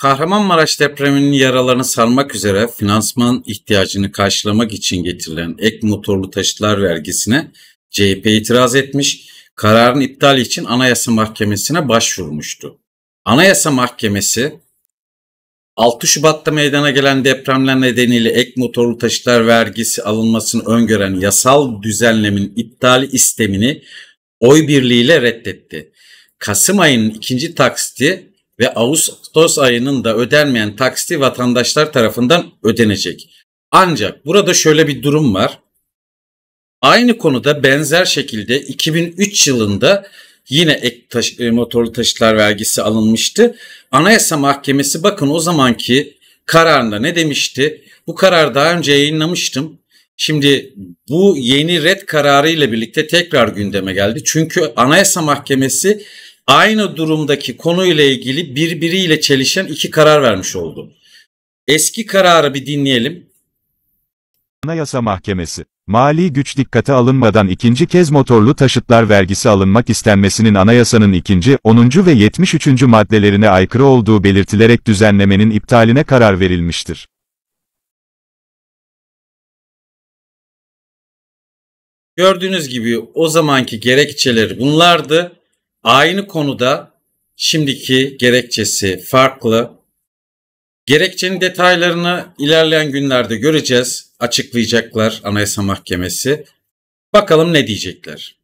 Kahramanmaraş depreminin yaralarını sarmak üzere finansman ihtiyacını karşılamak için getirilen ek motorlu taşıtlar vergisine CHP itiraz etmiş, kararın iptal için Anayasa Mahkemesi'ne başvurmuştu. Anayasa Mahkemesi 6 Şubat'ta meydana gelen depremler nedeniyle ek motorlu taşıtlar vergisi alınmasını öngören yasal düzenlemin iptali istemini oy birliğiyle reddetti. Kasım ayının ikinci taksiti ve Ağustos ayının da ödenmeyen taksiti vatandaşlar tarafından ödenecek. Ancak burada şöyle bir durum var. Aynı konuda benzer şekilde 2003 yılında yine ek taş, e, motorlu taşıtlar vergisi alınmıştı. Anayasa Mahkemesi bakın o zamanki kararında ne demişti? Bu karar daha önce yayınlamıştım. Şimdi bu yeni red kararı ile birlikte tekrar gündeme geldi. Çünkü Anayasa Mahkemesi aynı durumdaki konuyla ilgili birbiriyle çelişen iki karar vermiş oldu. Eski kararı bir dinleyelim. Anayasa Mahkemesi, mali güç dikkate alınmadan ikinci kez motorlu taşıtlar vergisi alınmak istenmesinin anayasanın ikinci, 10. ve 73. maddelerine aykırı olduğu belirtilerek düzenlemenin iptaline karar verilmiştir. Gördüğünüz gibi o zamanki gerekçeleri bunlardı. Aynı konuda şimdiki gerekçesi farklı. Gerekçenin detaylarını ilerleyen günlerde göreceğiz. Açıklayacaklar Anayasa Mahkemesi. Bakalım ne diyecekler.